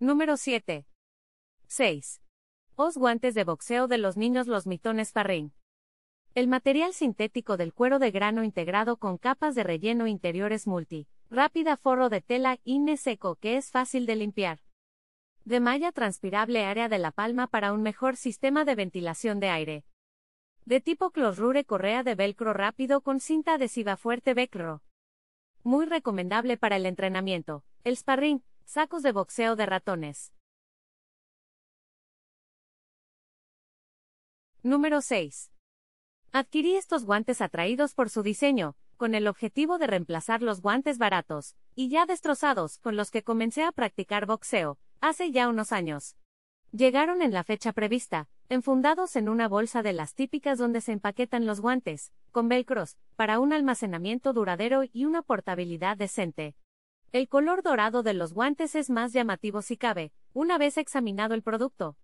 Número 7. 6. Os guantes de boxeo de los niños los mitones sparring. El material sintético del cuero de grano integrado con capas de relleno interiores multi, rápida forro de tela inne seco que es fácil de limpiar. De malla transpirable área de la palma para un mejor sistema de ventilación de aire. De tipo clorure correa de velcro rápido con cinta adhesiva fuerte velcro. Muy recomendable para el entrenamiento. El sparring, Sacos de boxeo de ratones. Número 6. Adquirí estos guantes atraídos por su diseño, con el objetivo de reemplazar los guantes baratos, y ya destrozados, con los que comencé a practicar boxeo, hace ya unos años. Llegaron en la fecha prevista, enfundados en una bolsa de las típicas donde se empaquetan los guantes, con velcros, para un almacenamiento duradero y una portabilidad decente. El color dorado de los guantes es más llamativo si cabe, una vez examinado el producto.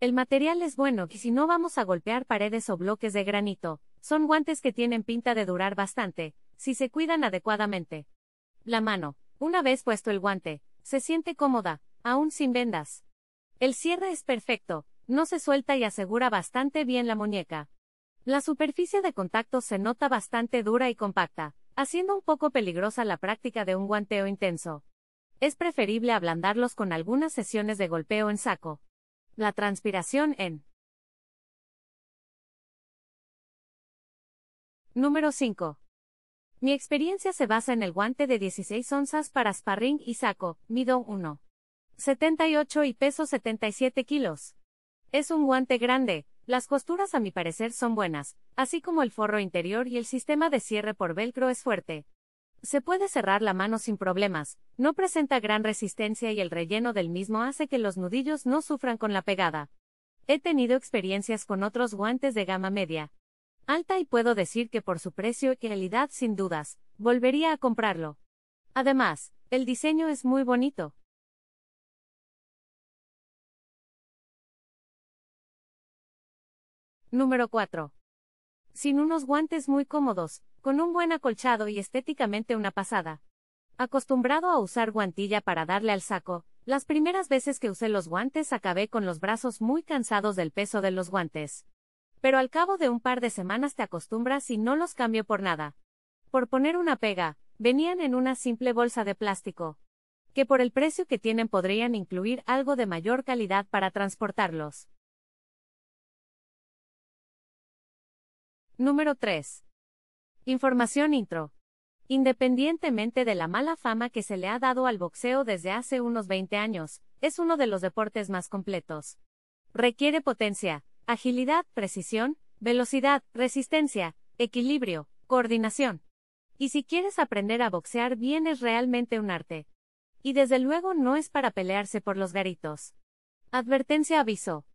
El material es bueno y si no vamos a golpear paredes o bloques de granito, son guantes que tienen pinta de durar bastante, si se cuidan adecuadamente. La mano, una vez puesto el guante, se siente cómoda, aún sin vendas. El cierre es perfecto, no se suelta y asegura bastante bien la muñeca. La superficie de contacto se nota bastante dura y compacta, haciendo un poco peligrosa la práctica de un guanteo intenso. Es preferible ablandarlos con algunas sesiones de golpeo en saco. La transpiración en. Número 5. Mi experiencia se basa en el guante de 16 onzas para sparring y saco, mido 1.78 y peso 77 kilos. Es un guante grande, las costuras a mi parecer son buenas, así como el forro interior y el sistema de cierre por velcro es fuerte. Se puede cerrar la mano sin problemas, no presenta gran resistencia y el relleno del mismo hace que los nudillos no sufran con la pegada. He tenido experiencias con otros guantes de gama media, alta y puedo decir que por su precio y calidad sin dudas, volvería a comprarlo. Además, el diseño es muy bonito. Número 4. Sin unos guantes muy cómodos, con un buen acolchado y estéticamente una pasada. Acostumbrado a usar guantilla para darle al saco, las primeras veces que usé los guantes acabé con los brazos muy cansados del peso de los guantes. Pero al cabo de un par de semanas te acostumbras y no los cambio por nada. Por poner una pega, venían en una simple bolsa de plástico. Que por el precio que tienen podrían incluir algo de mayor calidad para transportarlos. Número 3. Información intro. Independientemente de la mala fama que se le ha dado al boxeo desde hace unos 20 años, es uno de los deportes más completos. Requiere potencia, agilidad, precisión, velocidad, resistencia, equilibrio, coordinación. Y si quieres aprender a boxear bien es realmente un arte. Y desde luego no es para pelearse por los garitos. Advertencia aviso.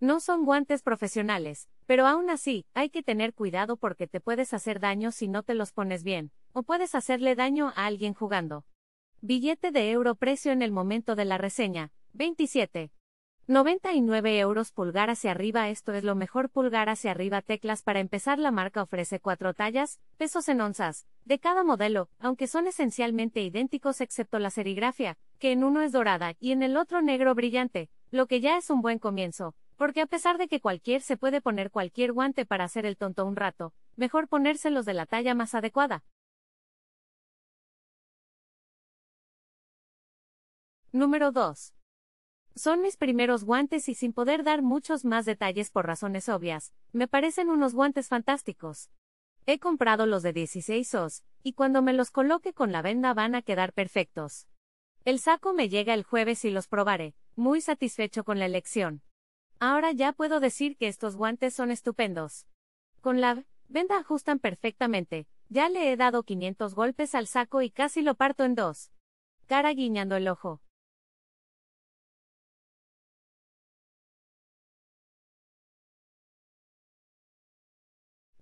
No son guantes profesionales, pero aún así, hay que tener cuidado porque te puedes hacer daño si no te los pones bien, o puedes hacerle daño a alguien jugando. Billete de euro precio en el momento de la reseña, 27.99 euros pulgar hacia arriba esto es lo mejor pulgar hacia arriba teclas para empezar la marca ofrece cuatro tallas, pesos en onzas, de cada modelo, aunque son esencialmente idénticos excepto la serigrafia, que en uno es dorada y en el otro negro brillante, lo que ya es un buen comienzo, porque a pesar de que cualquier se puede poner cualquier guante para hacer el tonto un rato, mejor ponérselos de la talla más adecuada. Número 2. Son mis primeros guantes y sin poder dar muchos más detalles por razones obvias, me parecen unos guantes fantásticos. He comprado los de 16 os, y cuando me los coloque con la venda van a quedar perfectos. El saco me llega el jueves y los probaré, muy satisfecho con la elección. Ahora ya puedo decir que estos guantes son estupendos. Con la venda ajustan perfectamente, ya le he dado 500 golpes al saco y casi lo parto en dos. Cara guiñando el ojo.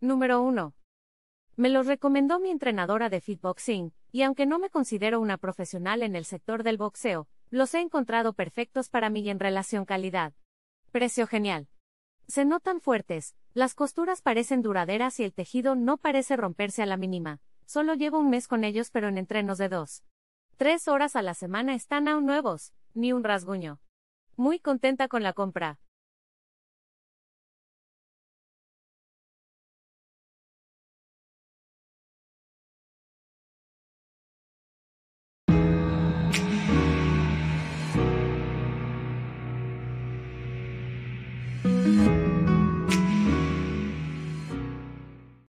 Número 1. Me los recomendó mi entrenadora de fitboxing, y aunque no me considero una profesional en el sector del boxeo, los he encontrado perfectos para mí en relación calidad. Precio genial. Se notan fuertes, las costuras parecen duraderas y el tejido no parece romperse a la mínima. Solo llevo un mes con ellos pero en entrenos de dos. Tres horas a la semana están aún nuevos, ni un rasguño. Muy contenta con la compra.